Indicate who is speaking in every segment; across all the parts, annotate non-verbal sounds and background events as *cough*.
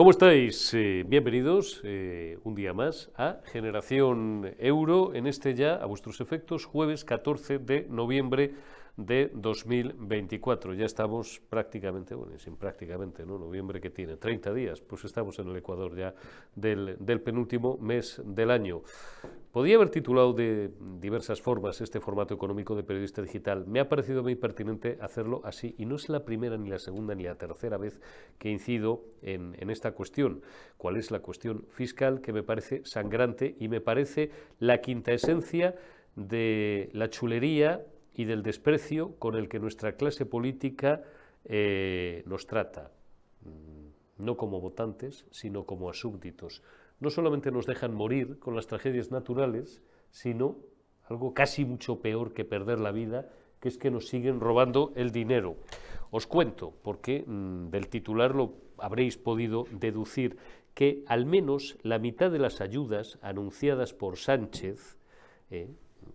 Speaker 1: ¿Cómo estáis? Eh, bienvenidos eh, un día más a Generación Euro en este ya, a vuestros efectos, jueves 14 de noviembre de 2024. Ya estamos prácticamente, bueno, sin prácticamente, ¿no? Noviembre que tiene 30 días, pues estamos en el Ecuador ya del, penúltimo mes del año. Podía haber titulado de diversas formas este formato económico de periodista digital. Me ha parecido muy pertinente hacerlo así y no es la primera, ni la segunda, ni la tercera vez que incido en, en esta cuestión. ¿Cuál es la cuestión fiscal que me parece sangrante y me parece la quinta esencia de la chulería y del desprecio con el que nuestra clase política eh, nos trata, mm, no como votantes, sino como a súbditos. No solamente nos dejan morir con las tragedias naturales, sino algo casi mucho peor que perder la vida, que es que nos siguen robando el dinero. Os cuento, porque mm, del titular lo habréis podido deducir, que al menos la mitad de las ayudas anunciadas por Sánchez, eh,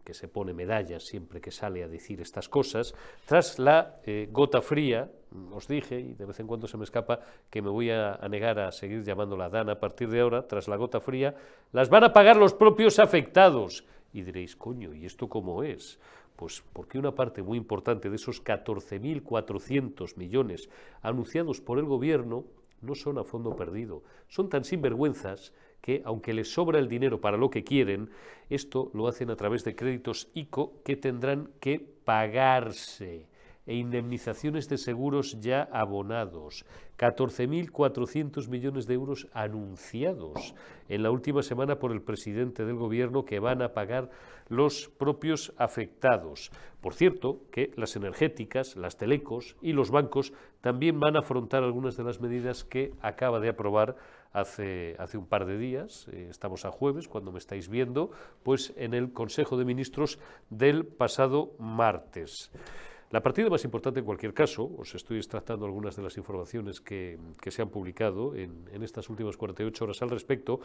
Speaker 1: que se pone medallas siempre que sale a decir estas cosas, tras la eh, gota fría, mm, os dije, y de vez en cuando se me escapa que me voy a, negar a seguir llamándola Dana a partir de ahora, tras la gota fría, las van a pagar los propios afectados. Y diréis, coño, ¿y esto cómo es? Pues porque una parte muy importante de esos 14.400 millones anunciados por el gobierno no son a fondo perdido, son tan sinvergüenzas que, aunque les sobra el dinero para lo que quieren, esto lo hacen a través de créditos ICO que tendrán que pagarse e indemnizaciones de seguros ya abonados. 14.400 millones de euros anunciados en la última semana por el presidente del Gobierno que van a pagar los propios afectados. Por cierto, que las energéticas, las telecos y los bancos también van a afrontar algunas de las medidas que acaba de aprobar hace, hace un par de días, eh, estamos a jueves cuando me estáis viendo, pues en el Consejo de Ministros del pasado martes. La partida más importante en cualquier caso, os estoy extractando algunas de las informaciones que, que se han publicado en, estas últimas 48 horas al respecto,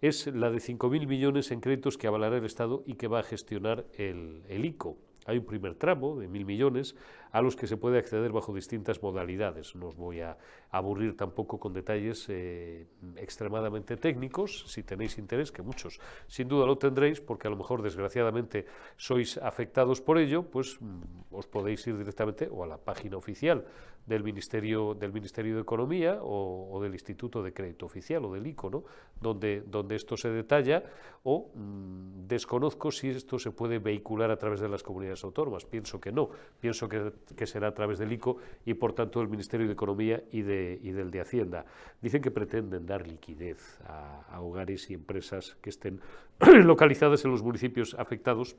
Speaker 1: es la de 5.000 millones en créditos que avalará el Estado y que va a gestionar el, el ICO. Hay un primer tramo de 1.000 millones a los que se puede acceder bajo distintas modalidades. No os voy a aburrir tampoco con detalles eh, extremadamente técnicos, si tenéis interés, que muchos sin duda lo tendréis, porque a lo mejor desgraciadamente sois afectados por ello, pues mm, os podéis ir directamente o a la página oficial del Ministerio, del Ministerio de Economía o, del Instituto de Crédito Oficial o del ICO, donde, donde esto se detalla, o mm, desconozco si esto se puede vehicular a través de las comunidades autónomas. Pienso que no, pienso que que será a través del ICO y por tanto del Ministerio de Economía y, de, y del de Hacienda. Dicen que pretenden dar liquidez a, hogares y empresas que estén *clears throat* localizadas en los municipios afectados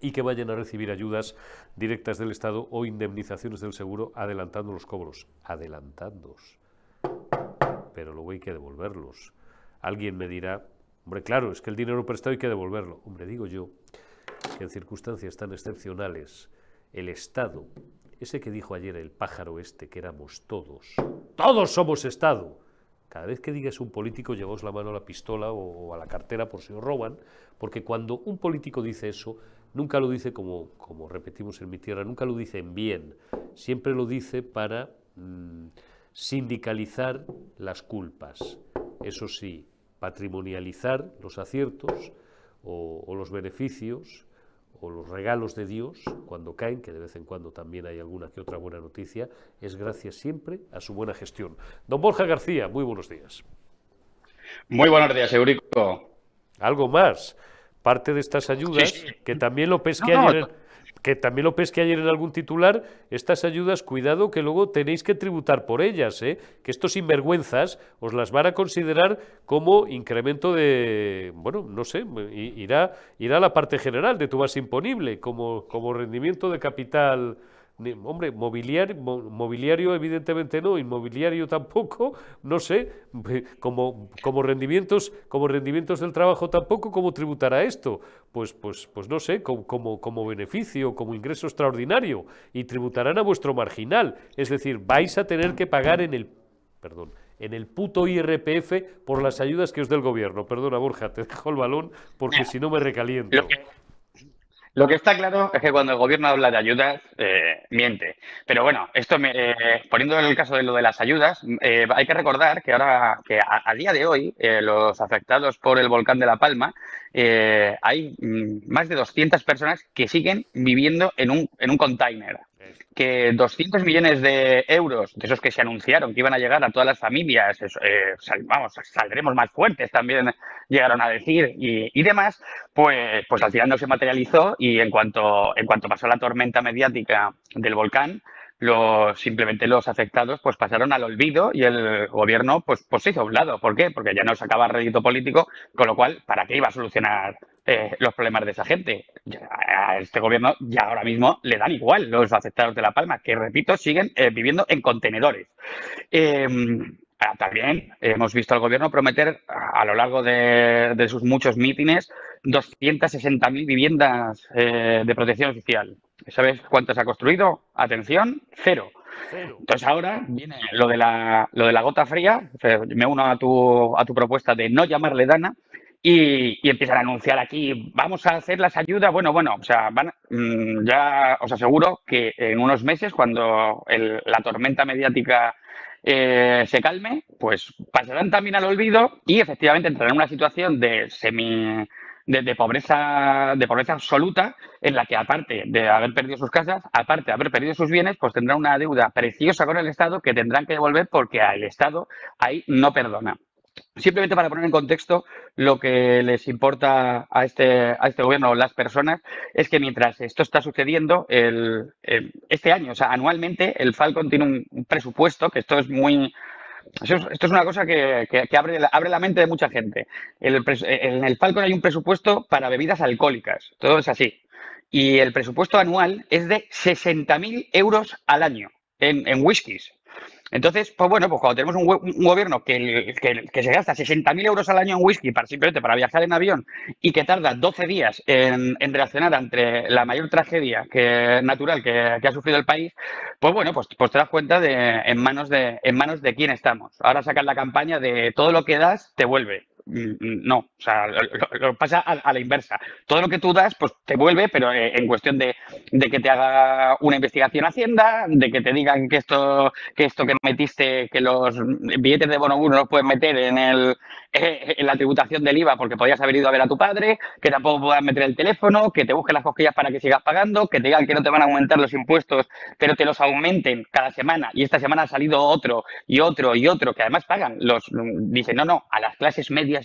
Speaker 1: y que vayan a recibir ayudas directas del Estado o indemnizaciones del seguro adelantando los cobros. Adelantándolos. Pero luego hay que devolverlos. Alguien me dirá, hombre, claro, es que el dinero prestado hay que devolverlo. Hombre, digo yo que en circunstancias tan excepcionales el Estado, ese que dijo ayer el pájaro este, que éramos todos, todos somos Estado. Cada vez que digas un político, llevaos la mano a la pistola o a la cartera por si os roban, porque cuando un político dice eso, nunca lo dice como, como repetimos en mi tierra, nunca lo dice en bien, siempre lo dice para mm, sindicalizar las culpas. Eso sí, patrimonializar los aciertos o los beneficios o los regalos de Dios, cuando caen, que de vez en cuando también hay alguna que otra buena noticia, es gracias siempre a su buena gestión. Don Borja García, muy buenos días.
Speaker 2: Muy buenos días,
Speaker 1: Eurico. Algo más, parte de estas ayudas, que también lo pesqué ayer que también lo pesqué ayer en algún titular, estas ayudas, cuidado que luego tenéis que tributar por ellas, ¿eh? que estos sinvergüenzas os las van a considerar como incremento de, bueno, no sé, irá, irá a la parte general de tu base imponible como, como rendimiento de capital hombre, mobiliario, mobiliario evidentemente no, inmobiliario tampoco, no sé, como, como, rendimientos, como rendimientos del trabajo tampoco, ¿cómo tributará esto? Pues, pues, pues no sé, como, como, beneficio, como ingreso extraordinario, y tributarán a vuestro marginal, es decir, vais a tener que pagar en el, perdón, en el puto IRPF por las ayudas que os dé el gobierno. Perdona, Borja, te dejo el balón porque si no me recaliento. Lo
Speaker 2: que está claro es que cuando el gobierno habla de ayudas, eh, miente. Pero bueno, esto me, eh, poniendo en el caso de lo de las ayudas, eh, hay que recordar que ahora, que a, día de hoy, eh, los afectados por el volcán de La Palma, hay mm, más de 200 personas que siguen viviendo en un, en un container que 200 millones de euros, de esos que se anunciaron que iban a llegar a todas las familias, eh, vamos, saldremos más fuertes también, llegaron a decir y, y, demás, pues, pues al final no se materializó y en cuanto, en cuanto pasó la tormenta mediática del volcán, los, simplemente los afectados pues pasaron al olvido y el gobierno pues, pues se hizo a un lado. ¿Por qué? Porque ya no sacaba rédito político, con lo cual, ¿para qué iba a solucionar eh, los problemas de esa gente? a este gobierno ya ahora mismo le dan igual los afectados de La Palma, que repito, siguen eh, viviendo en contenedores. Em, Ah, también hemos visto al gobierno prometer a lo largo de, sus muchos mítines 260.000 viviendas eh, de protección oficial. ¿Sabes cuántas ha construido? Atención, cero. Entonces ahora viene lo de la, lo de la gota fría, me uno a tu, a tu propuesta de no llamarle Dana, y, y, empiezan a anunciar aquí, vamos a hacer las ayudas. Bueno, bueno, o sea, van, mm, ya os aseguro que en unos meses, cuando la tormenta mediática eh, se calme, pues pasarán también al olvido y efectivamente entrarán en una situación de semi de, pobreza de pobreza absoluta en la que aparte de haber perdido sus casas, aparte de haber perdido sus bienes, pues tendrán una deuda preciosa con el Estado que tendrán que devolver porque al Estado ahí no perdona. Simplemente para poner en contexto lo que les importa a este, a este gobierno o las personas es que mientras esto está sucediendo, el, este año, o sea, anualmente, el Falcon tiene un, presupuesto, que esto es muy, esto es una cosa que, abre, la, abre, la, mente de mucha gente. El, en el Falcon hay un presupuesto para bebidas alcohólicas, todo es así. Y el presupuesto anual es de 60.000 euros al año en, en whiskies. Entonces, pues bueno, pues cuando tenemos un, gobierno que, se gasta 60.000 euros al año en whisky para simplemente para viajar en avión y que tarda 12 días en, reaccionar ante la mayor tragedia que, natural que, ha sufrido el país, pues bueno, pues, pues, te das cuenta de en manos de en manos de quién estamos. Ahora sacar la campaña de todo lo que das te vuelve. Mm, mm, no, o sea, lo, pasa a, la inversa. Todo lo que tú das, pues te vuelve, pero eh, en cuestión de, que te haga una investigación Hacienda, de que te digan que esto que esto que metiste, que los billetes de bono no los puedes meter en, el, eh, en la tributación del IVA porque podías haber ido a ver a tu padre, que tampoco puedas meter el teléfono, que te busquen las cosquillas para que sigas pagando, que te digan que no te van a aumentar los impuestos, pero te los aumenten cada semana y esta semana ha salido otro y otro y otro, que además pagan los, mm, dicen, no, no, a las clases medias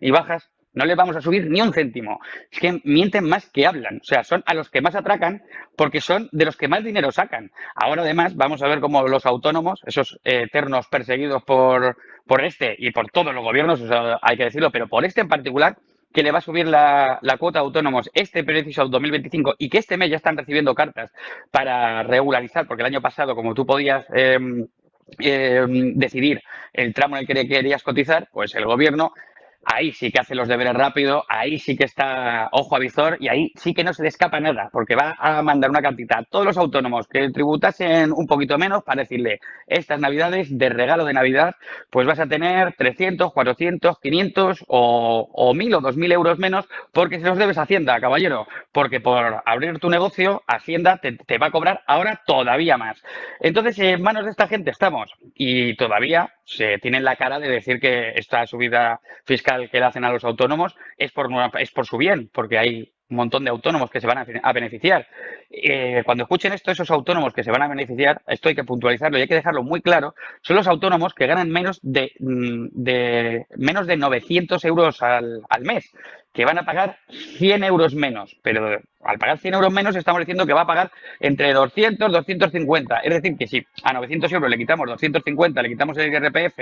Speaker 2: y, bajas, no les vamos a subir ni un céntimo. Es que mienten más que hablan. O sea, son a los que más atracan porque son de los que más dinero sacan. Ahora, además, vamos a ver cómo los autónomos, esos eternos perseguidos por, por este y por todos los gobiernos, hay que decirlo, pero por este en particular, que le va a subir la, la cuota autónomos este preciso 2025 y que este mes ya están recibiendo cartas para regularizar, porque el año pasado, como tú podías. Em, em, decidir el tramo en el que querías cotizar, pues el gobierno ahí sí que hace los deberes rápido, ahí sí que está ojo a visor y ahí sí que no se le escapa nada, porque va a mandar una cantidad a todos los autónomos que tributasen un poquito menos para decirle, estas navidades de regalo de Navidad, pues vas a tener 300, 400, 500 o, o 1000 o 2000 euros menos porque se los debes a Hacienda, caballero, porque por abrir tu negocio, Hacienda te va a cobrar ahora todavía más. Entonces, en manos de esta gente estamos y todavía se tienen la cara de decir que esta subida fiscal que le hacen a los autónomos es por, es por su bien, porque hay un montón de autónomos que se van a, beneficiar. Eh, cuando escuchen esto, esos autónomos que se van a beneficiar, esto hay que puntualizarlo y hay que dejarlo muy claro, son los autónomos que ganan menos de, mm, de menos de 900 euros al, al, mes, que van a pagar 100 euros menos. Pero al pagar 100 euros menos estamos diciendo que va a pagar entre 200 250. Es decir, que si a 900 euros le quitamos 250, le quitamos el IRPF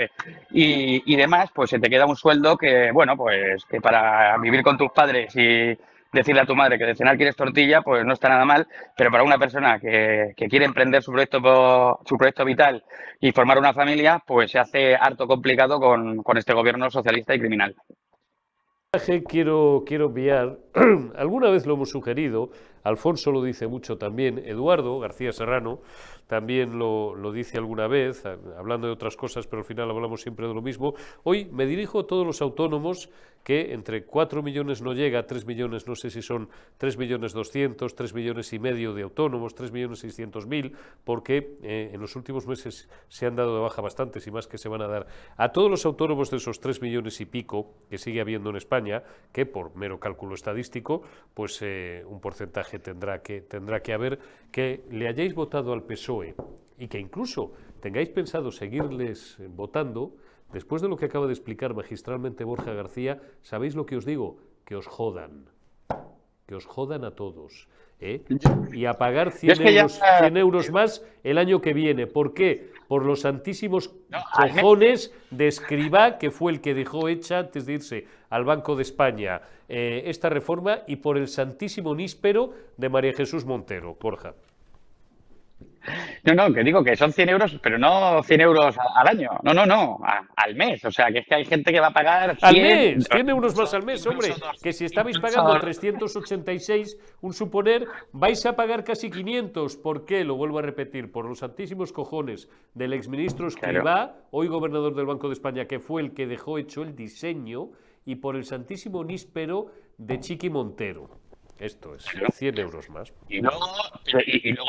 Speaker 2: y, y demás, pues se te queda un sueldo que, bueno, pues que para vivir con tus padres y decirle a tu madre que de cenar quieres tortilla, pues no está nada mal, pero para una persona que, quiere emprender su proyecto, su proyecto vital y formar una familia, pues se hace harto complicado con, este gobierno socialista y criminal.
Speaker 1: Quiero, quiero enviar, *clears throat* alguna vez lo hemos sugerido, Alfonso lo dice mucho también, Eduardo García Serrano también lo, dice alguna vez, ah, hablando de otras cosas, pero al final hablamos siempre de lo mismo. Hoy me dirijo a todos los autónomos que entre 4 millones no llega, 3 millones, no sé si son 3 millones 200, 3 millones y medio de autónomos, 3 millones 600 mil, porque eh, en los últimos meses se han dado de baja bastantes y más que se van a dar. A todos los autónomos de esos 3 millones y pico que sigue habiendo en España, que por mero cálculo estadístico, pues eh, un porcentaje tendrá que, tendrá que haber, que le hayáis votado al PSOE y que incluso tengáis pensado seguirles votando, después de lo que acaba de explicar magistralmente Borja García, ¿sabéis lo que os digo? Que os jodan. Que os jodan a todos. ¿eh? Y a pagar 100, euros, más el año que viene. ¿Por qué? por los santísimos cojones de escriba que fue el que dejó hecha antes de irse al Banco de España. Eh, esta reforma y por el Santísimo Níspero de
Speaker 2: María Jesús Montero, Porja No, no, que digo que son 100 euros, pero no 100 euros al año. No, no, no, al mes. O sea, que es que hay gente que va a pagar. 100... Al mes,
Speaker 1: euros más al mes, hombre. Que si estabais pagando 386, un suponer, vais a pagar casi 500. ¿Por qué? Lo vuelvo a repetir, por los santísimos cojones del exministro Escribá, hoy gobernador del Banco de España, que fue el que dejó hecho el diseño y por el Santísimo Níspero de Chiqui Montero. Esto es, 100 euros
Speaker 2: más. Y luego,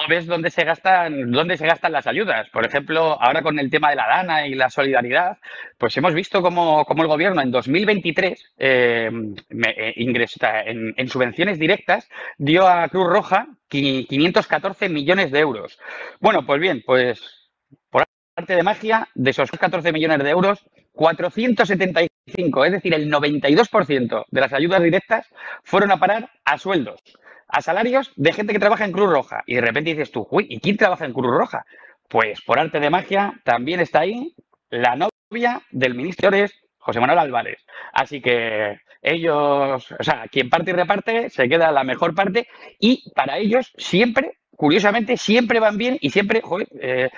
Speaker 2: ves dónde se, gastan, dónde se gastan las ayudas. Por ejemplo, ahora con el tema de la dana y la solidaridad, pues hemos visto cómo, el gobierno en 2023 eh, eh, ingresa en, subvenciones directas dio a Cruz Roja 514 millones de euros. Bueno, pues bien, pues por arte de magia, de esos 14 millones de euros, 475 es decir, el 92% de las ayudas directas fueron a parar a sueldos, a salarios de gente que trabaja en Cruz Roja. Y de repente dices tú, uy, ¿y quién trabaja en Cruz Roja? Pues por arte de magia también está ahí la novia del ministro es José Manuel Álvarez. Así que ellos, o sea, quien parte y reparte, se queda la mejor parte y para ellos siempre, curiosamente, siempre van bien y siempre, eh,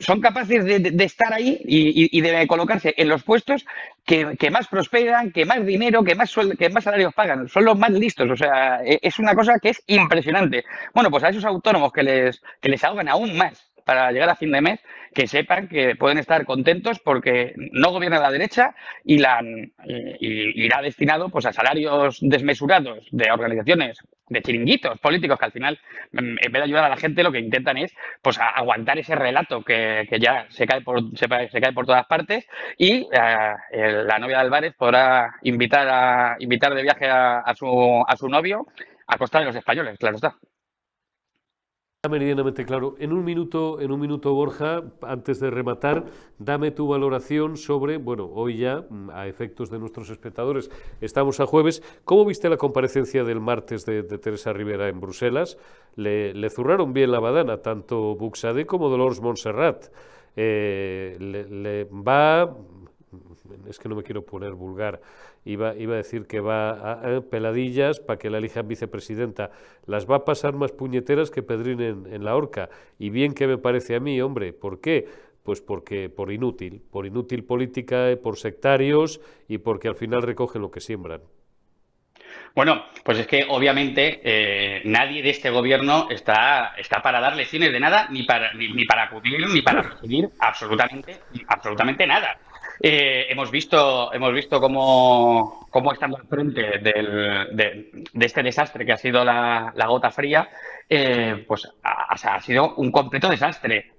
Speaker 2: son capaces de, estar ahí y, de colocarse en los puestos que, más prosperan, que más dinero, que más, que más salarios pagan. Son los más listos. O sea, e, es una cosa que es impresionante. Bueno, pues a esos autónomos que les, que les ahogan aún más para llegar a fin de mes, que sepan que pueden estar contentos porque no gobierna la derecha y, la, y, irá destinado pues, a salarios desmesurados de organizaciones, de chiringuitos políticos que al final, mm, en vez de ayudar a la gente, lo que intentan es pues, aguantar ese relato que, ya se cae, por, se, cae por todas partes y eh, la novia de Álvarez podrá invitar, a, invitar de viaje a, a, su, a su novio a costa de los españoles, claro está
Speaker 1: meridianamente claro. En un minuto, en un minuto, Borja, antes de rematar, dame tu valoración sobre, bueno, hoy ya, mm, a efectos de nuestros espectadores, estamos a jueves. ¿Cómo viste la comparecencia del martes de, Teresa Rivera en Bruselas? Le, zurraron bien la badana, tanto Buxade como Dolores Montserrat. Eh, le va es que no me quiero poner vulgar, iba, iba a decir que va a, peladillas para que la elijan vicepresidenta, las va a pasar más puñeteras que Pedrín en, la horca. Y bien que me parece a mí, hombre, ¿por qué? Pues porque por inútil, por inútil política, eh, por sectarios y porque al final recogen
Speaker 2: lo que siembran. Bueno, pues es que obviamente eh, nadie de este gobierno está, está para dar lecciones de nada, ni para, ni, para acudir, ni para recibir absolutamente, absolutamente nada. Eh, hemos visto, hemos visto cómo, cómo estando al frente de, este desastre que ha sido la, gota fría, eh, pues ha, sido un completo desastre.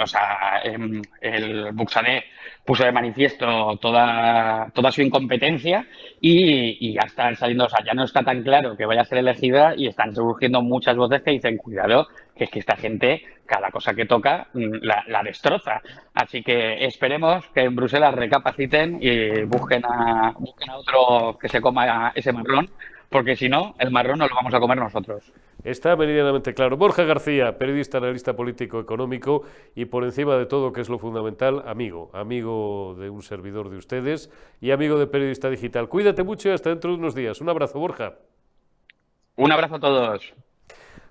Speaker 2: O sea, em, el Buxané puso de manifiesto toda, toda su incompetencia y, y ya están saliendo, o sea, ya no está tan claro que vaya a ser elegida y están surgiendo muchas voces que dicen, cuidado, que es que esta gente, cada cosa que toca, mm, la, destroza. Así que esperemos que en Bruselas recapaciten y busquen a, busquen a otro que se coma ese marrón, porque si no, el marrón no lo vamos a comer nosotros. Está
Speaker 1: meridianamente claro. Borja García, periodista, analista político, económico y por encima de todo, que es lo fundamental, amigo, amigo de un servidor de ustedes y amigo de Periodista Digital. Cuídate mucho y hasta dentro de unos días. Un abrazo, Borja. Un abrazo a todos.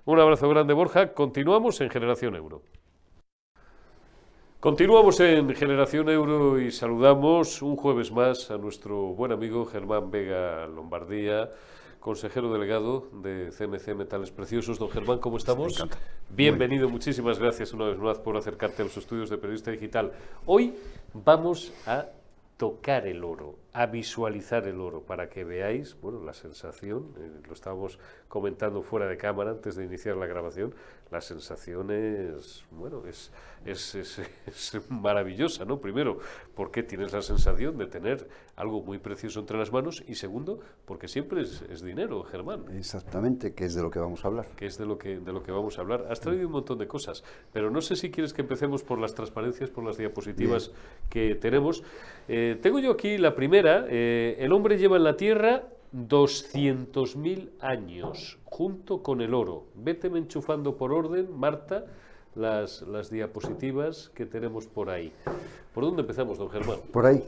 Speaker 1: Un abrazo grande, Borja. Continuamos en Generación Euro. Continuamos en Generación Euro y saludamos un jueves más a nuestro buen amigo Germán Vega Lombardía, consejero delegado de CMC Metales Preciosos. Don Germán, ¿cómo estamos? Bienvenido, muchísimas gracias una vez más por acercarte a los estudios de Periodista Digital. Hoy vamos a tocar el oro a visualizar el oro para que veáis, bueno, la sensación, eh, lo estábamos comentando fuera de cámara antes de iniciar la grabación, la sensación es, bueno, es, maravillosa, ¿no? Primero, porque tienes la sensación de tener algo muy precioso entre las manos y segundo, porque siempre es, dinero, Germán. Exactamente, que es de lo que vamos a hablar. Que es de lo que, de lo que vamos a hablar. Has traído un montón de cosas, pero no sé si quieres que empecemos por las transparencias, por las diapositivas que tenemos. Eh, tengo yo aquí la primera eh, el hombre lleva en la tierra 200.000 años, junto con el oro. Vete enchufando por orden, Marta, las, diapositivas que tenemos por ahí. ¿Por dónde empezamos, don Germán?
Speaker 3: Por ahí.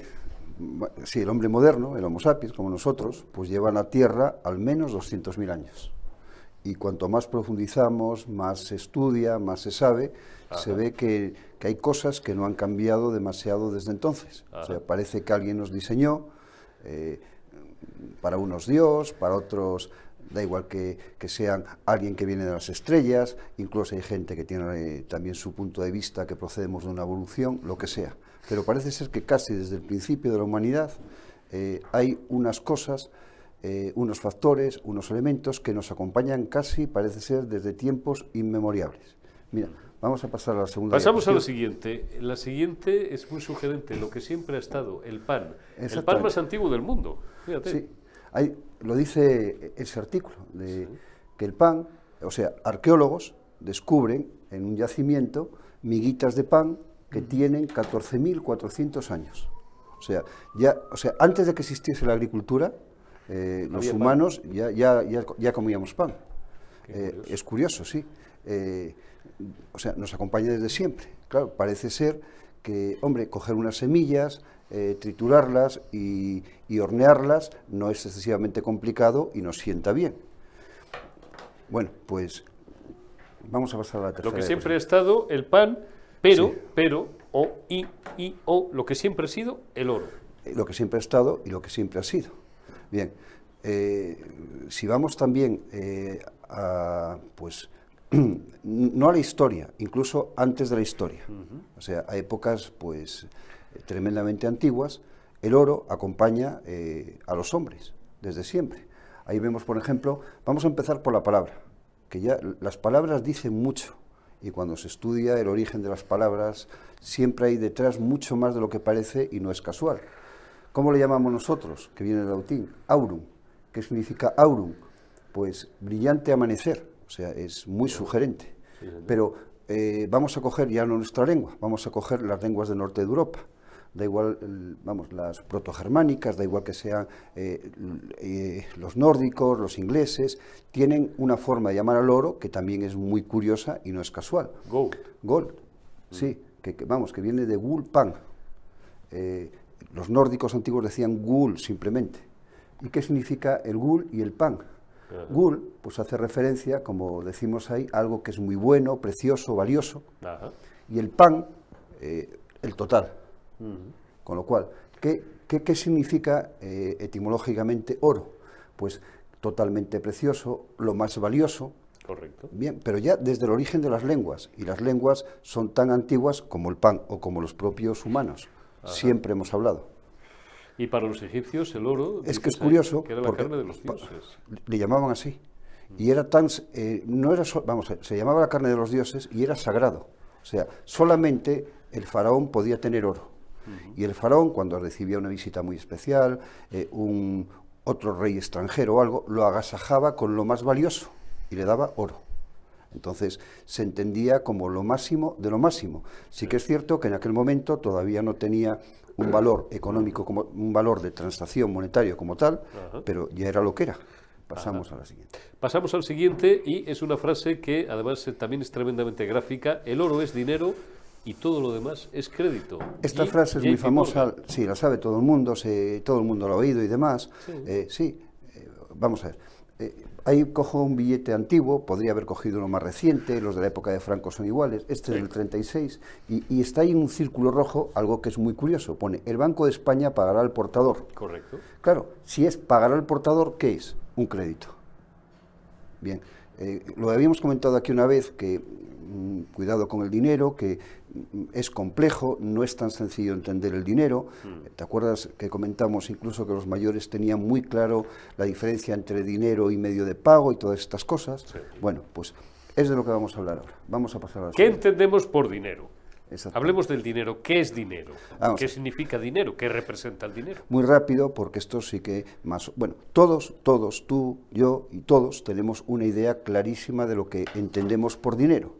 Speaker 3: Sí, el hombre moderno, el Homo sapiens, como nosotros, pues lleva en la Tierra al menos 200.000 años. Y cuanto más profundizamos, más se estudia, más se sabe, se ve que que hay cosas que no han cambiado demasiado desde entonces. O sea, parece que alguien nos diseñó, eh, para unos Dios, para otros da igual que, sean alguien que viene de las estrellas, incluso hay gente que tiene eh, también su punto de vista, que procedemos de una evolución, lo que sea. Pero parece ser que casi desde el principio de la humanidad eh, hay unas cosas, unos factores, unos elementos que nos acompañan casi, parece ser, desde tiempos inmemoriales. Mira, vamos a pasar a la segunda. Pasamos a la
Speaker 1: siguiente. La siguiente es muy sugerente, lo que siempre ha estado, el pan. El pan más antiguo del mundo. Fíjate. Sí,
Speaker 3: hay, lo dice ese artículo, de que el pan, o sea, arqueólogos descubren en un yacimiento miguitas de pan que tienen 14.400 años. O sea, ya, o sea, antes de que existiese la agricultura, eh, los humanos ya, comíamos pan. Eh, es curioso, sí. Eh, o sea, nos acompaña desde siempre. Claro, parece ser que, hombre, coger unas semillas, eh, triturarlas y, hornearlas no es excesivamente complicado y nos sienta bien. Bueno, pues vamos a pasar a la tercera. Lo que siempre
Speaker 1: ha estado, el pan, pero, pero, o, y, y, o, lo que siempre ha sido, el oro.
Speaker 3: Eh, lo que siempre ha estado y lo que siempre ha sido. Bien, eh, si vamos también a, pues, *clears throat* no a la historia, incluso antes de la historia. O sea, a épocas pues tremendamente antiguas, el oro acompaña eh, a los hombres desde siempre. Ahí vemos, por ejemplo, vamos a empezar por la palabra, que ya las palabras dicen mucho y cuando se estudia el origen de las palabras siempre hay detrás mucho más de lo que parece y no es casual. ¿Cómo le llamamos nosotros? Que viene del latín, aurum. ¿Qué significa aurum? Pues brillante amanecer. O sea, es muy sugerente. Pero eh, vamos a coger ya no nuestra lengua, vamos a coger las lenguas del norte de Europa. Da igual, vamos, las protogermánicas, da igual que sean eh, eh, los nórdicos, los ingleses, tienen una forma de llamar al oro que también es muy curiosa y no es casual. Gold. Gold, mm. sí, que, vamos, que viene de gul pan. los nórdicos antiguos decían gul simplemente. ¿Y qué significa el gul y el pan? Gul, pues hace referencia, como decimos ahí, a algo que es muy bueno, precioso, valioso. Y el pan, eh, el total. Con lo cual, ¿qué, qué, significa eh, etimológicamente oro? Pues totalmente precioso, lo más valioso. Correcto. Bien, pero ya desde el origen de las lenguas, y las lenguas son tan antiguas como el pan o como los propios humanos, siempre hemos hablado.
Speaker 1: Y para los egipcios el oro... Es que es curioso, era la carne de los dioses.
Speaker 3: le llamaban así. Y era tan... Eh, no era vamos, se llamaba la carne de los dioses y era sagrado. O sea, solamente el faraón podía tener oro. Y el faraón, cuando recibía una visita muy especial, eh, un otro rey extranjero o algo, lo agasajaba con lo más valioso y le daba oro. Entonces se entendía como lo máximo de lo máximo. Sí que es cierto que en aquel momento todavía no tenía un valor económico, como un valor de transacción monetario como tal, pero ya era lo que era. Pasamos a la siguiente.
Speaker 1: Pasamos al siguiente y es una frase que además eh, también es tremendamente gráfica. El oro es dinero y todo lo demás es crédito. Esta frase es muy famosa,
Speaker 3: sí, la sabe todo el mundo, se, todo el mundo la ha oído y demás. Sí, eh, eh, vamos a ver ahí cojo un billete antiguo, podría haber cogido uno más reciente, los de la época de Franco son iguales, este es del 36, y, está ahí en un círculo rojo algo que es muy curioso, pone, el Banco de España pagará al portador. Correcto. Claro, si es pagará al portador, ¿qué es? Un crédito. Bien, eh, lo habíamos comentado aquí una vez, que mm, cuidado con el dinero, que es complejo, no es tan sencillo entender el dinero. Mm. ¿Te acuerdas que comentamos incluso que los mayores tenían muy claro la diferencia entre dinero y medio de pago y todas estas cosas? Bueno, pues es de lo que vamos a hablar ahora. Vamos a pasar a ¿Qué
Speaker 1: entendemos por dinero? Hablemos del dinero. ¿Qué es dinero? Ah, ¿Qué significa dinero? ¿Qué representa el dinero?
Speaker 3: Muy rápido, porque esto sí que más... Bueno, todos, todos, tú, yo y todos tenemos una idea clarísima de lo que entendemos por dinero,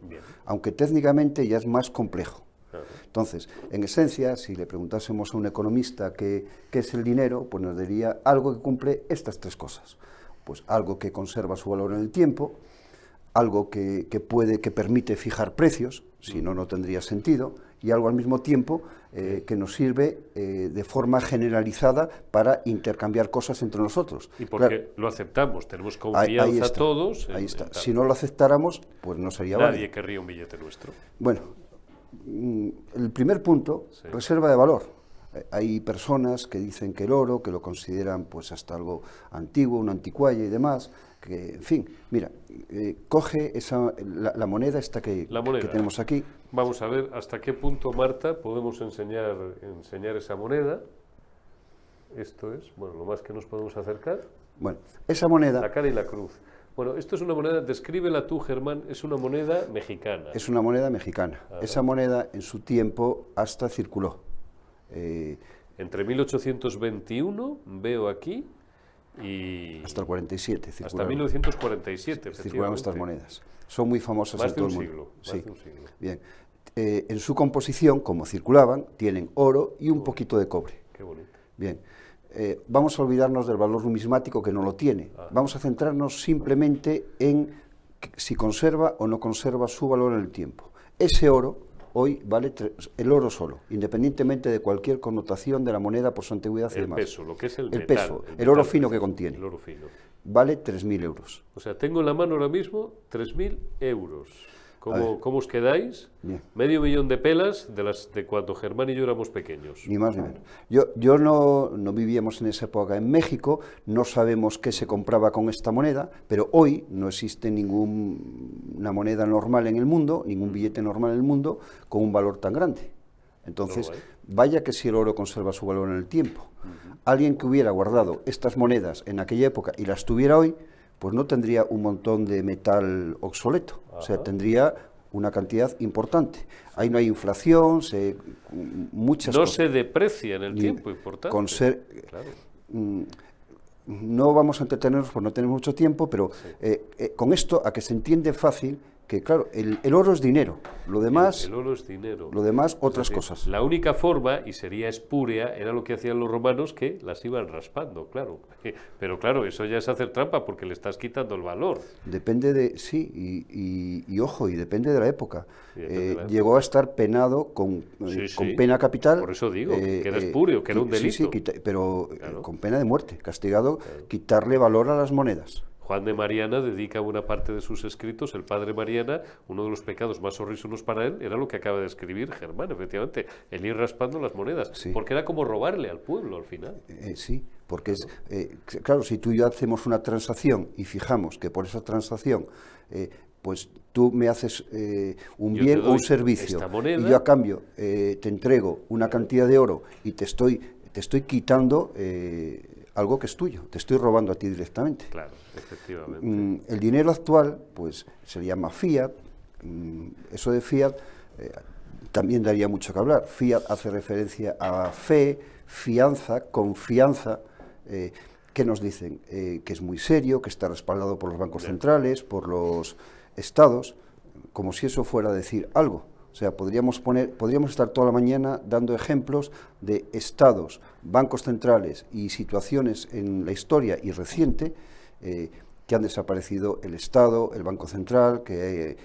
Speaker 3: aunque técnicamente ya es más complejo. Ah. Entonces, en esencia, si le preguntásemos a un economista qué, qué es el dinero, pues nos diría algo que cumple estas tres cosas. Pues algo que conserva su valor en el tiempo, algo que, puede, que permite fijar precios, si no, no tendría sentido, y algo al mismo tiempo eh, que nos sirve eh, de forma generalizada para intercambiar cosas entre nosotros. Y porque
Speaker 1: lo aceptamos, tenemos confianza todos. ahí está.
Speaker 3: si no lo aceptáramos, pues no sería Nadie
Speaker 1: querría un billete nuestro.
Speaker 3: Bueno, mm, el primer punto, reserva de valor. Eh, hay personas que dicen que el oro, que lo consideran pues hasta algo antiguo, un anticuaya y demás en fin, mira, eh, coge la, moneda esta que, tenemos aquí.
Speaker 1: Vamos a ver hasta qué punto, Marta, podemos enseñar, enseñar esa moneda. Esto es, bueno, lo más que nos podemos acercar.
Speaker 3: Bueno, esa moneda...
Speaker 1: La cara y la cruz. Bueno, esto es una moneda, descríbela tú, Germán, es una moneda mexicana. Es una
Speaker 3: moneda mexicana. Ah, esa moneda en su tiempo hasta circuló.
Speaker 1: Eh, Entre 1821, veo aquí, hasta el 47, Hasta 1947, circulaban estas monedas.
Speaker 3: Son muy famosas en todo el mundo. sí. Bien. Eh, en su composición, como circulaban, tienen oro y un poquito de cobre. Bien. Eh, vamos a olvidarnos del valor numismático que no lo tiene. Ah. Vamos a centrarnos simplemente en si conserva o no conserva su valor en el tiempo. Ese oro hoy vale el oro solo, independientemente de cualquier connotación de la moneda por su antigüedad y demás. El peso, lo que es el, peso, el, oro fino que contiene. El oro fino. Vale 3.000 euros.
Speaker 1: O sea, tengo en la mano ahora mismo 3.000 euros. ¿Cómo, os quedáis? Medio millón de pelas de las de cuando Germán y yo éramos pequeños. Ni más ni menos.
Speaker 3: Yo, yo no, no, vivíamos en esa época en México, no sabemos qué se compraba con esta moneda, pero hoy no existe ninguna moneda normal en el mundo, ningún mm. billete normal en el mundo con un valor tan grande. Entonces, vaya que si el oro conserva su valor en el tiempo. Alguien que hubiera guardado estas monedas en aquella época y las tuviera hoy, pues no tendría un montón de metal obsoleto, o sea, tendría una cantidad importante. Ahí no hay inflación, se, muchas no se
Speaker 1: deprecia en el tiempo, importante. Con ser, claro.
Speaker 3: Mm, no vamos a entretenernos porque no tenemos mucho tiempo, pero eh, eh, con esto a que se entiende fácil que claro, el, el, oro es dinero, lo demás...
Speaker 1: Lo demás, otras cosas. La única forma, y sería espúrea, era lo que hacían los romanos, que las iban raspando, claro. *laughs* Pero claro, eso ya es hacer trampa porque le estás quitando el valor.
Speaker 3: Depende de... Sí, y, y, ojo, y depende eh, de la época. llegó a estar penado con, eh, con pena capital. Por eso digo, eh, que era espúreo, que era un delito. Sí, sí, pero con pena de muerte, castigado, quitarle valor a las monedas.
Speaker 1: Juan de Mariana dedica una parte de sus escritos, el padre Mariana, uno de los pecados más horrísonos para él, era lo que acaba de escribir Germán, efectivamente, el ir raspando las monedas, porque era como robarle al pueblo al final.
Speaker 3: Eh, eh, sí, porque es, eh, claro, si tú y yo hacemos una transacción y fijamos que por esa transacción, pues tú me haces un bien o un servicio, y yo a cambio te entrego una cantidad de oro y te estoy, te estoy quitando algo que es tuyo, te estoy robando a ti directamente.
Speaker 1: Claro. Efectivamente.
Speaker 3: Mm, el dinero actual, pues, se llama fiat. Mm, eso de fiat eh, también daría mucho que hablar. Fiat hace referencia a fe, fianza, confianza. Eh, que nos dicen? Eh, que es muy serio, que está respaldado por los bancos centrales, por los estados, como si eso fuera decir algo. O sea, podríamos, poner, podríamos estar toda la mañana dando ejemplos de estados, bancos centrales y situaciones en la historia y reciente eh, que han desaparecido el Estado, el Banco Central, que
Speaker 1: eh,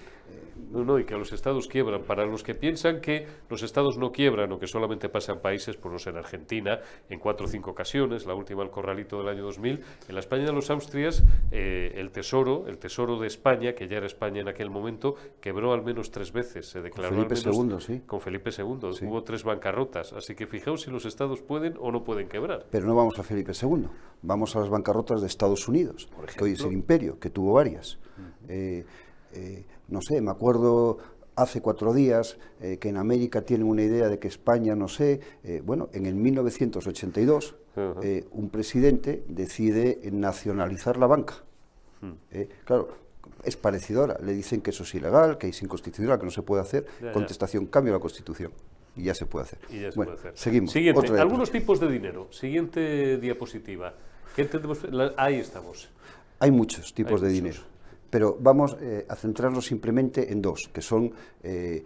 Speaker 1: no, no, y que los estados quiebran. Para los que piensan que los estados no quiebran o que solamente pasan países, por no en Argentina, en cuatro o cinco ocasiones, la última el corralito del año 2000, en la España de los Austrias, eh, el tesoro, el tesoro de España, que ya era España en aquel momento, quebró al menos tres veces. Se declaró con Felipe II, sí. Con Felipe II. Hubo tres bancarrotas. Así que fijaos si los estados pueden o no pueden quebrar.
Speaker 3: Pero no vamos a Felipe II. Vamos a las bancarrotas de Estados Unidos, por que hoy es el imperio, que tuvo varias no sé, me acuerdo hace cuatro días eh, que en América tienen una idea de que España, no sé, eh, bueno, en el 1982 eh, un presidente decide nacionalizar la banca. Hmm. claro, es parecidora, le dicen que eso es ilegal, que es inconstitucional, que no se puede hacer, contestación, cambio la Constitución. Y ya se puede hacer. Y ya se puede hacer. Seguimos. Siguiente, algunos
Speaker 1: tipos de dinero. Siguiente diapositiva. ¿Qué ahí estamos.
Speaker 3: Hay muchos tipos de dinero pero vamos eh, a centrarnos simplemente en dos, que son... Eh,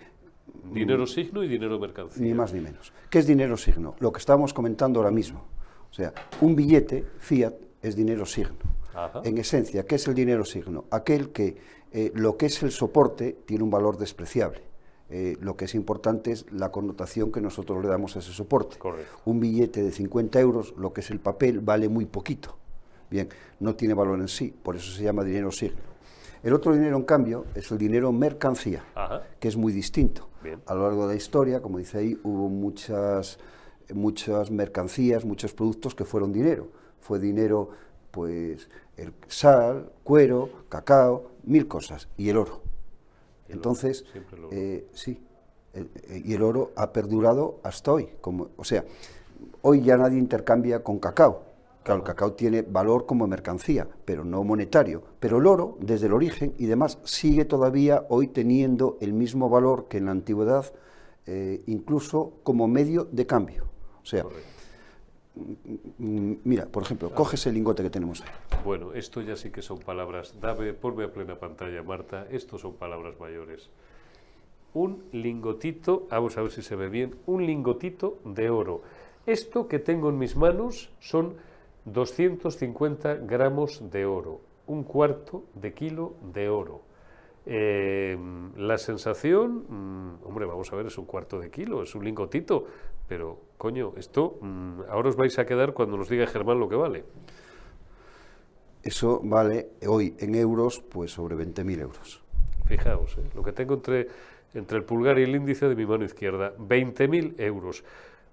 Speaker 1: dinero signo y dinero mercancía. Ni más ni
Speaker 3: menos. ¿Qué es dinero signo? Lo que estamos comentando ahora mismo. O sea, un billete fiat es dinero signo. En esencia, ¿qué es el dinero signo? Aquel que eh, lo que es el soporte tiene un valor despreciable. lo que es importante es la connotación que nosotros le damos a ese soporte. Un billete de 50 euros, lo que es el papel, vale muy poquito. Bien, no tiene valor en sí, por eso se llama dinero signo. El otro dinero, en cambio, es el dinero mercancía, que es muy distinto. A lo largo de la historia, como dice ahí, hubo muchas, muchas mercancías, muchos productos que fueron dinero. Fue dinero, pues, el sal, cuero, cacao, mil cosas, y el oro. Entonces, eh, sí, eh, y el oro ha perdurado hasta hoy. Como, o sea, hoy ya nadie intercambia con cacao Claro, el cacao tiene valor como mercancía, pero no monetario. Pero el oro, desde el origen y demás, sigue todavía hoy teniendo el mismo valor que en la antigüedad, eh, incluso como medio de cambio. O sea, mira, por ejemplo, coge coges el lingote que tenemos ahí.
Speaker 1: Bueno, esto ya sí que son palabras. Dame, ponme a plena pantalla, Marta. Estos son palabras mayores. Un lingotito, vamos a ver si se ve bien, un lingotito de oro. Esto que tengo en mis manos son 250 gramos de oro, un cuarto de kilo de oro. Eh, la sensación, mm, hombre, vamos a ver, es un cuarto de kilo, es un lingotito, pero coño, esto mm, ahora os vais a quedar cuando nos diga Germán lo que vale.
Speaker 3: Eso vale hoy en euros, pues sobre 20.000 euros.
Speaker 1: Fijaos, eh, lo que tengo entre, entre el pulgar y el índice de mi mano izquierda, 20.000 euros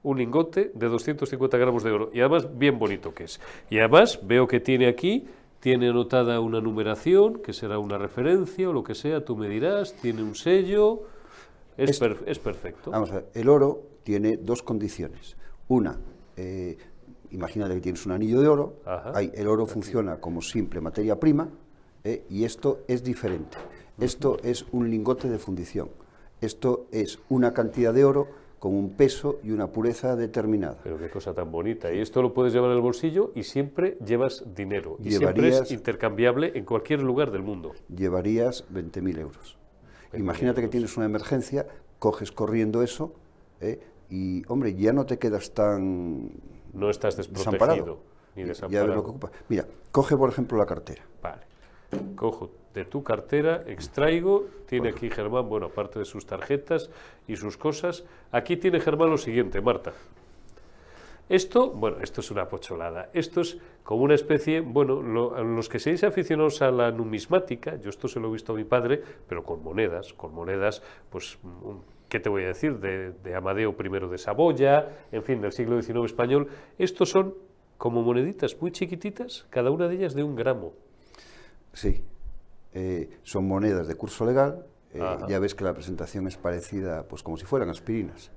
Speaker 1: un lingote de 250 gramos de oro. Y además, bien bonito que es. Y además, veo que tiene aquí, tiene anotada una numeración, que será una referencia o lo que sea, tú me dirás, tiene un sello. Es, perfecto. Vamos
Speaker 3: a ver, el oro tiene dos condiciones. Una, eh, imagínate que tienes un anillo de oro, el oro funciona como simple materia prima eh, y esto es diferente. Esto es un lingote de fundición. Esto es una cantidad de oro con un peso y
Speaker 1: una pureza determinada. Pero qué cosa tan bonita. Y esto lo puedes llevar en el bolsillo y siempre llevas dinero. y siempre es intercambiable en cualquier lugar del mundo.
Speaker 3: Llevarías 20.000 euros. Imagínate que tienes una emergencia, coges corriendo eso ¿eh? y, hombre, ya no te quedas tan...
Speaker 1: No estás desprotegido ni desamparado.
Speaker 3: Mira, coge, por ejemplo, la cartera.
Speaker 1: Vale. Cojo de tu cartera, extraigo, tiene aquí Germán, bueno, aparte de sus tarjetas y sus cosas, aquí tiene Germán lo siguiente, Marta. Esto, bueno, esto es una pocholada. Esto es como una especie, bueno, los que seáis aficionados a la numismática, yo esto se lo he visto a mi padre, pero con monedas, con monedas, pues, ¿qué te voy a decir? De, de Amadeo I de Saboya, en fin, del siglo XIX español. Estos son como moneditas muy chiquititas, cada una de ellas de un gramo.
Speaker 3: Sí, eh, son monedas de curso legal. Eh, ya ves que la presentación es parecida, pues como si fueran aspirinas.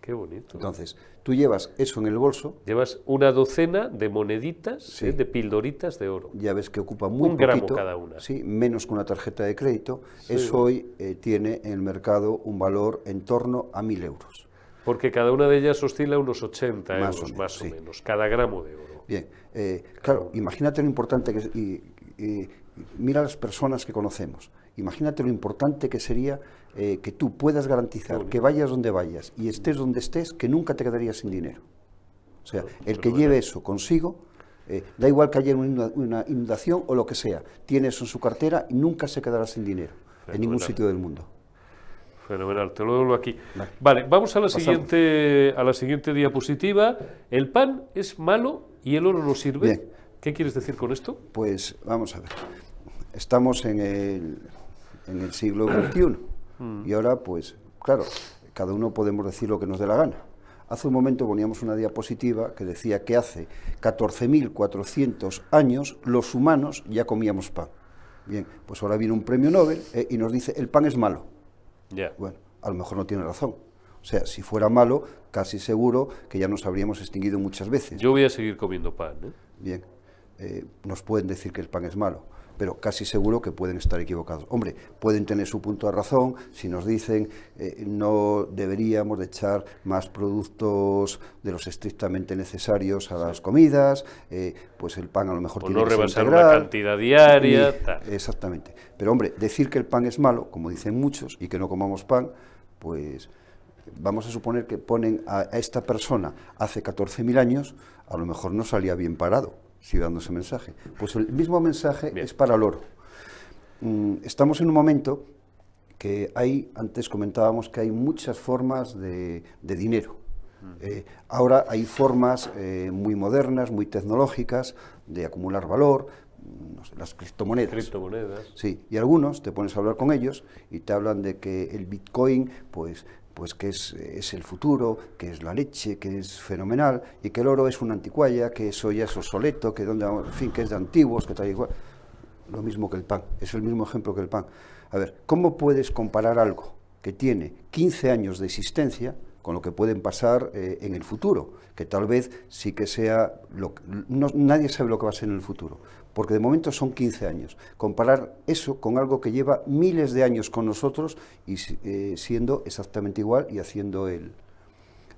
Speaker 3: Qué bonito. Entonces, tú llevas eso en el bolso.
Speaker 1: Llevas una docena de moneditas, eh, de pildoritas de oro. Ya ves que ocupa muy Un gramo cada una.
Speaker 3: Sí, menos que una tarjeta de crédito. Eso hoy tiene en el mercado un valor en torno a mil euros.
Speaker 1: Porque cada una de ellas oscila unos 80 más euros, más o menos, cada gramo de oro. Bien, claro,
Speaker 3: imagínate lo importante que es, mira las personas que conocemos. Imagínate lo importante que sería eh, que tú puedas garantizar que vayas donde vayas y estés donde estés, que nunca te quedarías sin dinero. O sea, el que lleve eso consigo, eh, da igual que haya una, inundación o lo que sea, tiene eso en su cartera y nunca se quedará sin dinero en ningún sitio del mundo.
Speaker 1: Fenomenal, te lo doy aquí. Vale. vamos a la, siguiente, a la siguiente diapositiva. El pan es malo y el oro no sirve. ¿Qué quieres decir con esto?
Speaker 3: Pues vamos a ver estamos en el, en el siglo XXI. Mm. y ahora, pues, claro, cada uno podemos decir lo que nos dé la gana. Hace un momento poníamos una diapositiva que decía que hace 14.400 años los humanos ya comíamos pan. Bien, pues ahora viene un premio Nobel eh, y nos dice, el pan es malo. Ya. Bueno, a lo mejor no tiene razón. O sea, si fuera malo, casi seguro que ya nos habríamos extinguido muchas veces.
Speaker 1: Yo voy a seguir comiendo pan. ¿eh?
Speaker 3: Bien, eh, nos pueden decir que el pan es malo pero casi seguro que pueden estar equivocados. Hombre, pueden tener su punto de razón si nos dicen eh, no deberíamos de echar más productos de los estrictamente necesarios a las comidas, eh, pues el pan a lo mejor tiene no que rebasar una cantidad diaria. Exactamente. Pero hombre, decir que el pan es malo, como dicen muchos, y que no comamos pan, pues vamos a suponer que ponen a, a esta persona hace 14.000 años, a lo mejor no salía bien parado si dando ese mensaje? Pues el mismo mensaje es para el oro. Mm, estamos en un momento que hay, antes comentábamos que hay muchas formas de, dinero. Mm. Eh, ahora hay formas eh, muy modernas, muy tecnológicas de acumular valor, mm, las criptomonedas.
Speaker 1: Criptomonedas.
Speaker 3: Sí, y algunos te pones a hablar con ellos y te hablan de que el Bitcoin pues pues que es, es, el futuro, que es la leche, que es fenomenal, y que el oro es una anticuaya, que eso ya es obsoleto, que, donde, fin, que es de antiguos, que trae igual. Lo mismo que el pan, es el mismo ejemplo que el pan. A ver, ¿cómo puedes comparar algo que tiene 15 años de existencia con lo que pueden pasar eh, en el futuro, que tal vez sí que sea, lo, nadie sabe lo que va a ser en el futuro, porque de momento son 15 años. Comparar eso con algo que lleva miles de años con nosotros y eh, siendo exactamente igual y haciendo eh,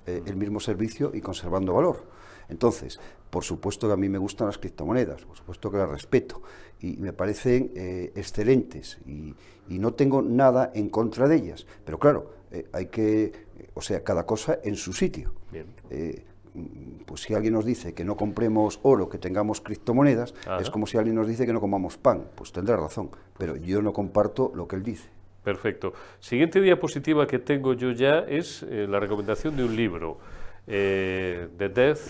Speaker 3: el, mismo servicio y conservando valor. Entonces, por supuesto que a mí me gustan las criptomonedas, por supuesto que las respeto y me parecen excelentes y, no tengo nada en contra de ellas. Pero claro, hay que o sea, cada cosa en su sitio. Eh, mm, pues si alguien nos dice que no compremos oro, que tengamos criptomonedas, es como si alguien nos dice que no comamos pan. Pues tendrá razón, pero yo no comparto lo que él dice.
Speaker 1: Perfecto. Siguiente diapositiva que tengo yo ya es eh, la recomendación de un libro, eh, The Death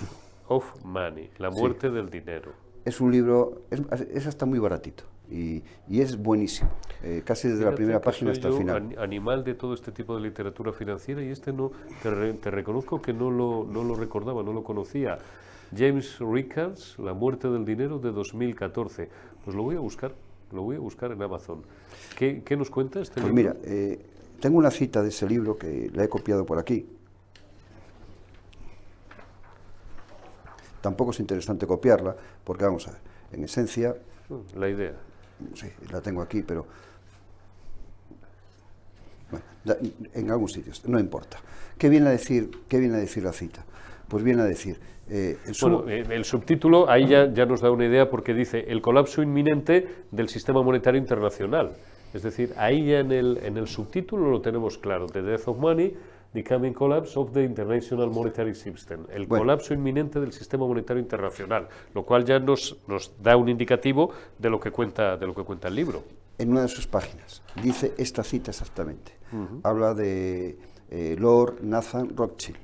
Speaker 1: of Money, La muerte del dinero.
Speaker 3: Es un libro, es, es hasta muy baratito y, es buenísimo, eh, casi desde la primera página hasta el final.
Speaker 1: animal de todo este tipo de literatura financiera y este no, te, reconozco que no lo, no lo recordaba, no lo conocía. James Rickards, La muerte del dinero de 2014. Pues lo voy a buscar, lo voy a buscar en Amazon. ¿Qué, nos cuenta este pues libro?
Speaker 3: pues Mira, eh, tengo una cita de ese libro que la he copiado por aquí. Tampoco es interesante copiarla, porque vamos a ver, en esencia... Mm, la idea sí, la tengo aquí, pero bueno, en algunos sitios. no importa. ¿Qué viene a decir, qué viene a decir la cita? Pues viene a decir... Eh, el, bueno,
Speaker 1: el, subtítulo ahí ya, ya nos da una idea porque dice el colapso inminente del sistema monetario internacional. Es decir, ahí ya en el, en el subtítulo lo tenemos claro, The Death of Money, the coming collapse of the international monetary system, el colapso inminente del sistema monetario internacional, lo cual ya nos, nos da un indicativo de lo que cuenta de lo que cuenta el libro.
Speaker 3: En una de sus páginas dice esta cita exactamente. Habla de eh, Lord Nathan Rothschild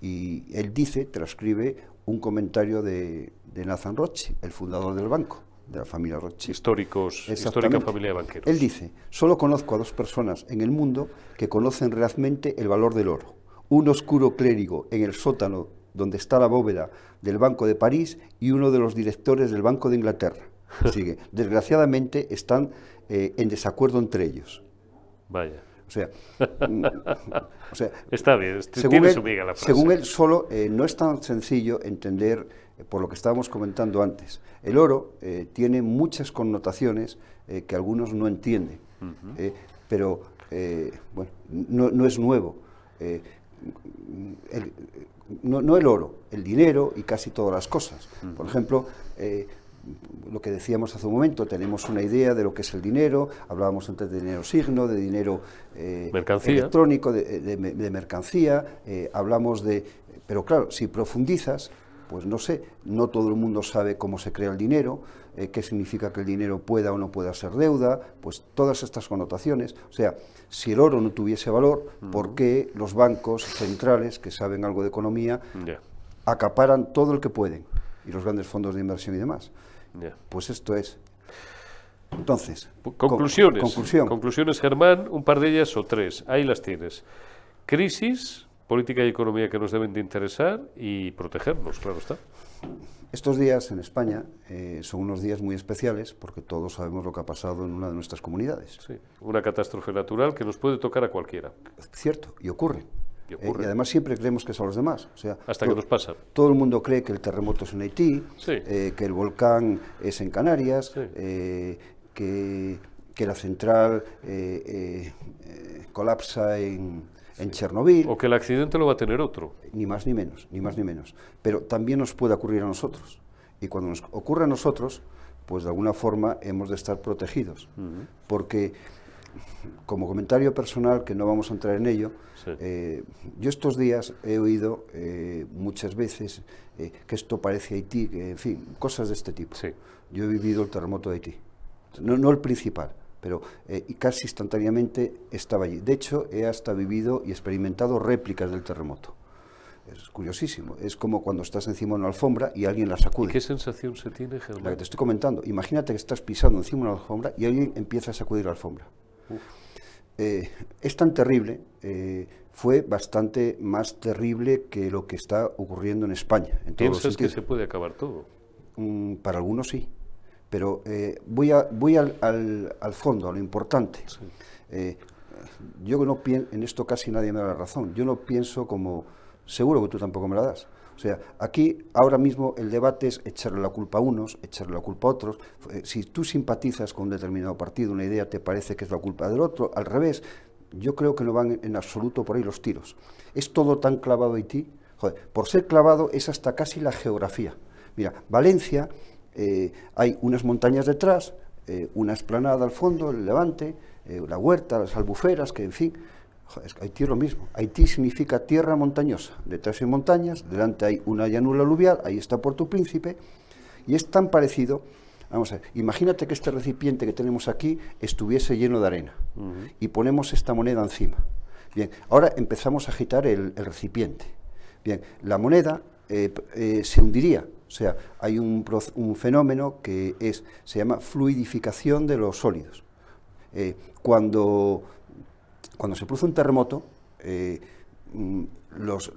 Speaker 3: y él dice, transcribe un comentario de, de Nathan Rothschild, el fundador del banco de la familia Rothschild. Históricos, histórica familia de banqueros. Él dice, solo conozco a dos personas en el mundo que conocen realmente el valor del oro. Un oscuro clérigo en el sótano donde está la bóveda del Banco de París y uno de los directores del Banco de Inglaterra. *laughs* Sigue, desgraciadamente están eh, en desacuerdo entre ellos.
Speaker 1: Vaya. O sea, mm, *laughs* está bien, según tiene él, su la frase. Según él,
Speaker 3: solo eh, no es tan sencillo entender eh, por lo que estábamos comentando antes. El oro eh, tiene muchas connotaciones eh, que algunos no entienden, pero bueno, no, es nuevo. no, el oro, el dinero y casi todas las cosas. Por ejemplo, lo que decíamos hace un momento, tenemos una idea de lo que es el dinero, hablábamos antes de dinero signo, de dinero electrónico, de, de mercancía, hablamos de... Pero claro, si profundizas, pues no sé, no todo el mundo sabe cómo se crea el dinero, eh, qué significa que el dinero pueda o no pueda ser deuda, pues todas estas connotaciones. O sea, si el oro no tuviese valor, ¿por qué los bancos centrales que saben algo de economía acaparan todo el que pueden? Y los grandes fondos de inversión y demás. Pues esto es. Entonces, conclusiones.
Speaker 1: Conclusiones, Germán, un par de ellas o tres. Ahí las tienes. Crisis, política y economía que nos deben de interesar y protegernos, claro está.
Speaker 3: Estos días en España eh, son unos días muy especiales porque todos sabemos lo que ha pasado en una de nuestras comunidades. Sí,
Speaker 1: una catástrofe natural que nos puede tocar a cualquiera.
Speaker 3: Cierto, y ocurre. Y, eh, además siempre creemos que es a los demás. O sea, Hasta que nos pasa. Todo el mundo cree que el terremoto es en Haití, eh, que el volcán es en Canarias, que, que, la central colapsa en, en Chernobyl. O
Speaker 1: que el accidente lo va a tener otro. Ni más
Speaker 3: ni menos, ni más ni menos. Pero también nos puede ocurrir a nosotros. Y cuando nos ocurre a nosotros, pues de alguna forma hemos de estar protegidos. Porque, como comentario personal, que no vamos a entrar en ello, eh, yo estos días he oído eh, muchas veces eh, que esto parece Haití, en fin, cosas de este tipo. Yo he vivido el terremoto de Haití. no el principal, pero eh, y casi instantáneamente estaba allí. De hecho, he hasta vivido y experimentado réplicas del terremoto. Es curiosísimo. Es como cuando estás encima de una alfombra y alguien la sacude.
Speaker 1: ¿Qué sensación se tiene, Germán? La que te estoy
Speaker 3: comentando. Imagínate que estás pisando encima de una alfombra y alguien empieza a sacudir la alfombra. Eh, es tan terrible, eh, fue bastante más terrible que lo que está ocurriendo en España. ¿Piensas que se
Speaker 1: puede acabar todo?
Speaker 3: Mm, para algunos sí. Pero eh, voy, a, al, fondo, a lo importante. Eh, yo no pienso, en esto casi nadie me da la razón, yo no pienso como, seguro que tú tampoco me la das. O sea, aquí ahora mismo el debate es echarle la culpa a unos, echarle la culpa a otros. Eh, si tú simpatizas con un determinado partido, una idea te parece que es la culpa del otro, al revés, yo creo que no van en absoluto por ahí los tiros. Es todo tan clavado a ti. Joder, por ser clavado es hasta casi la geografía. Mira, Valencia eh, hay unas montañas detrás, eh, una esplanada al fondo, el levante, eh, la huerta, las albuferas, que en fin, Haití es lo mismo. Haití significa tierra montañosa, detrás hay montañas, delante hay una llanura aluvial, ahí está Puerto Príncipe, y es tan parecido Vamos a ver, imagínate que este recipiente que tenemos aquí estuviese lleno de arena y ponemos esta moneda encima. Bien, ahora empezamos a agitar el, recipiente. Bien, la moneda se hundiría o sea, hay un, fenómeno que es, se llama fluidificación de los sólidos. Eh, cuando, cuando se produce un terremoto, eh, mm,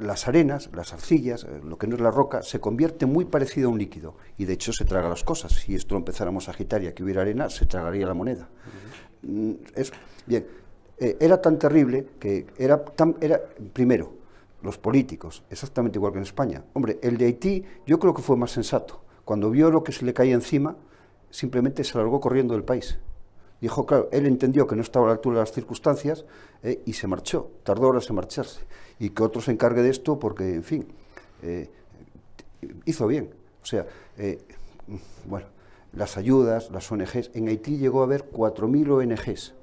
Speaker 3: las arenas, las arcillas, eh, lo que no es la roca, se convierte muy parecido a un líquido. Y de hecho se traga las cosas. Si esto lo empezáramos a agitar y aquí hubiera arena, se tragaría la moneda. Mm, bien, era tan terrible que era, tan, era primero, los políticos, exactamente igual que en España. Hombre, el de Haití yo creo que fue más sensato. Cuando vio lo que se le caía encima, simplemente se largó corriendo del país. Dijo, claro, él entendió que no estaba a la altura de las circunstancias eh, y se marchó, tardó horas en marcharse. Y que otro se encargue de esto porque, en fin, eh, hizo bien. O sea, eh, bueno, las ayudas, las ONGs. En Haití llegó a haber 4.000 ONGs.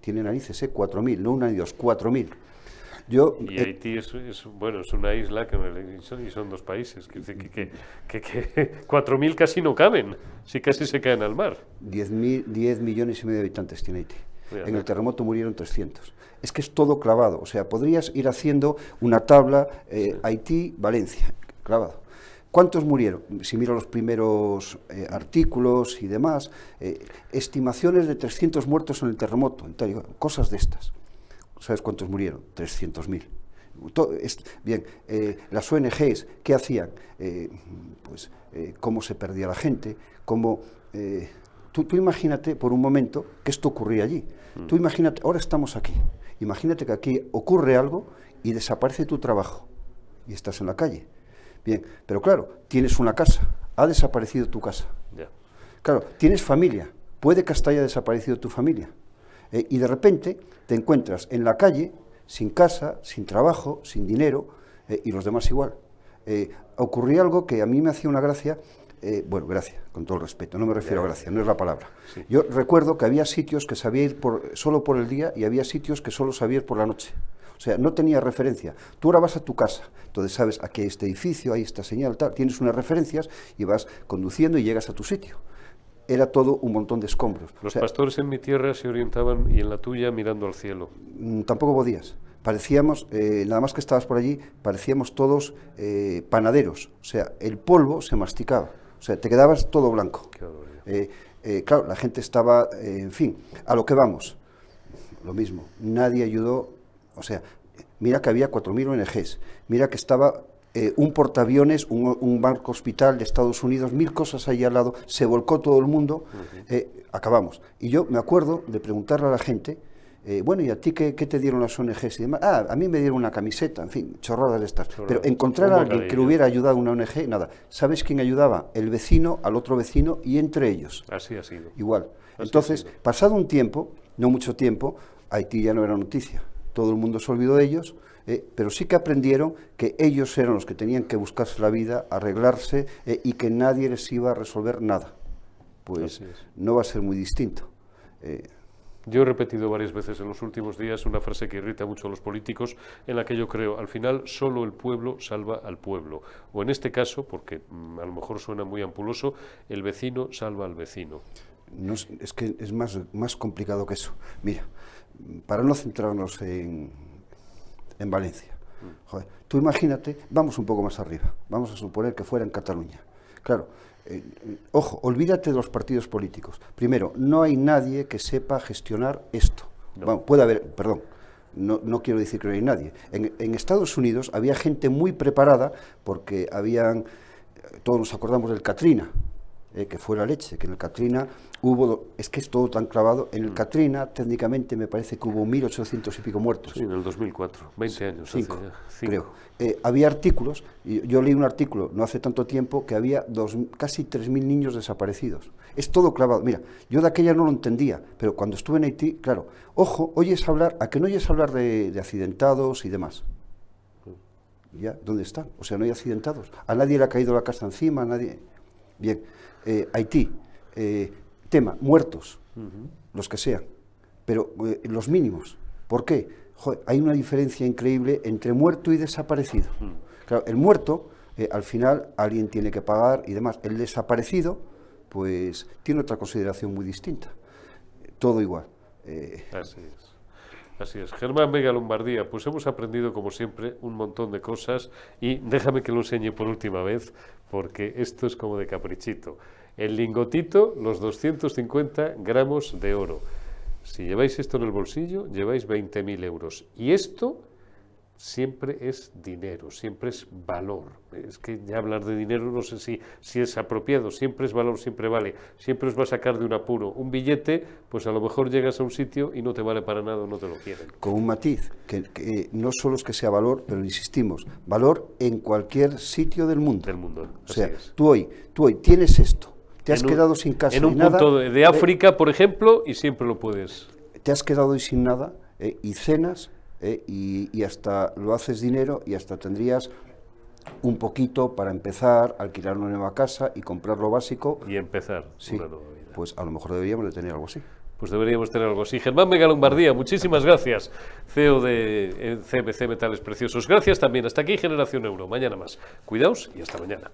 Speaker 3: Tiene narices, ¿eh? 4.000, no una ni dos, 4.000 y eh,
Speaker 1: Haití es, bueno, es una isla que y son dos países, que, que, que, 4.000 *laughs* casi no caben, si casi se caen al mar.
Speaker 3: 10, 10 millones y medio de habitantes tiene Haití. En el terremoto murieron 300. Es que es todo clavado. O sea, podrías ir haciendo una tabla eh, Haití-Valencia, clavado. ¿Cuántos murieron? Si miro los primeros eh, artículos y demás, estimaciones de 300 muertos en el terremoto, cosas de estas. ¿Sabes cuántos murieron? 300.000. Bien, eh, las ONGs, ¿qué hacían? Eh, pues eh, cómo se perdía la gente, cómo... Tú, imagínate por un momento que esto ocurría allí. Mm. Tú imagínate, ahora estamos aquí. Imagínate que aquí ocurre algo y desaparece tu trabajo y estás en la calle. Bien, pero claro, tienes una casa, ha desaparecido tu casa. Claro, tienes familia, puede que hasta haya desaparecido tu familia. Eh, y de repente te encuentras en la calle, sin casa, sin trabajo, sin dinero, eh, y los demás igual. Eh, ocurría algo que a mí me hacía una gracia, eh, bueno, gracia, con todo el respeto, no me refiero a gracia, no es la palabra. Yo recuerdo que había sitios que sabía ir por, solo por el día y había sitios que solo sabía ir por la noche. O sea, no tenía referencia. Tú ahora vas a tu casa, entonces sabes, a hay este edificio, hay esta señal, tal, tienes unas referencias y vas conduciendo y llegas a tu sitio era todo un montón de escombros. Los
Speaker 1: pastores en mi tierra se orientaban y en la tuya mirando al cielo.
Speaker 3: Mm, tampoco podías. Parecíamos, eh, nada más que estabas por allí, parecíamos todos eh, panaderos. O sea, el polvo se masticaba. O sea, te quedabas todo blanco. Eh, claro, la gente estaba, en fin, a lo que vamos. Lo mismo. Nadie ayudó. O sea, mira que había 4.000 ONGs. Mira que estaba eh, un portaaviones, un, barco hospital de Estados Unidos, mil cosas ahí al lado, se volcó todo el mundo, eh, acabamos. Y yo me acuerdo de preguntarle a la gente, eh, bueno, ¿y a ti qué, te dieron las ONGs y demás? Ah, a mí me dieron una camiseta, en fin, chorradas de estas. Pero encontrar a alguien que le hubiera ayudado una ONG, nada. ¿Sabes quién ayudaba? El vecino, al otro vecino y entre ellos.
Speaker 1: Así ha sido.
Speaker 3: Igual. Entonces, pasado un tiempo, no mucho tiempo, Haití ya no era noticia. Todo el mundo se olvidó de ellos eh, pero sí que aprendieron que ellos eran los que tenían que buscarse la vida, arreglarse eh, y que nadie les iba a resolver nada. Pues no va a ser muy distinto. Eh,
Speaker 1: yo he repetido varias veces en los últimos días una frase que irrita mucho a los políticos, en la que yo creo, al final, solo el pueblo salva al pueblo. O en este caso, porque mm, a lo mejor suena muy ampuloso, el vecino salva al vecino.
Speaker 3: No, es que es más, más complicado que eso. Mira, para no centrarnos en, en Valencia. tú imagínate, vamos un poco más arriba, vamos a suponer que fuera en Cataluña. Claro, eh, eh, ojo, olvídate de los partidos políticos. Primero, no hay nadie que sepa gestionar esto. Bueno, puede haber, perdón, no, no, quiero decir que no hay nadie. En, en, Estados Unidos había gente muy preparada porque habían, eh, todos nos acordamos del Katrina, eh, que fue la leche, que en el Katrina hubo, es que es todo tan clavado, en el Katrina mm. técnicamente me parece que hubo 1.800 y pico muertos. Sí,
Speaker 1: en el 2004, 20 años.
Speaker 3: creo. Eh, había artículos, yo, leí un artículo no hace tanto tiempo que había casi 3.000 niños desaparecidos. Es todo clavado. Mira, yo de aquella no lo entendía, pero cuando estuve en Haití, claro, ojo, oyes hablar, a que no oyes hablar de accidentados y demás. Mm. ¿Ya? ¿Dónde están? O sea, no hay accidentados. A nadie le ha caído la casa encima, a nadie. Bien, eh, Haití, eh, tema, muertos, los que sean, pero eh, los mínimos. ¿Por qué? hay una diferencia increíble entre muerto y desaparecido. Claro, el muerto, al final, alguien tiene que pagar y demás. El desaparecido, pues, tiene otra consideración muy distinta. Todo igual.
Speaker 1: Así es. Así es. Germán Vega Lombardía, pues hemos aprendido como siempre un montón de cosas y déjame que lo enseñe por última vez porque esto es como de caprichito. El lingotito, los 250 gramos de oro. Si lleváis esto en el bolsillo, lleváis 20.000 euros. Y esto siempre es dinero, siempre es valor. Es que ya hablar de dinero no sé si, si es apropiado, siempre es valor, siempre vale, siempre os va a sacar de un apuro. Un billete, pues a lo mejor llegas a un sitio y no te vale para nada, no te lo quieren.
Speaker 3: Con un matiz, que, no solo es que sea valor, pero insistimos, valor en cualquier sitio del mundo. Del mundo. O sea, tú hoy, tú hoy tienes esto. Te has quedado sin casa. En un punto de, eh, África,
Speaker 1: por ejemplo, y siempre lo puedes.
Speaker 3: Te has quedado hoy sin nada eh, y cenas ¿eh? y, hasta lo haces dinero y hasta tendrías un poquito para empezar, alquilar una nueva casa y comprar lo básico. Y empezar Pues a lo mejor deberíamos de tener algo así.
Speaker 1: Pues deberíamos tener algo así. Germán Mega Lombardía, muchísimas gracias, CEO de CMC eh, Metales Preciosos. Gracias también. Hasta aquí Generación Euro. Mañana más. Cuidaos y hasta mañana.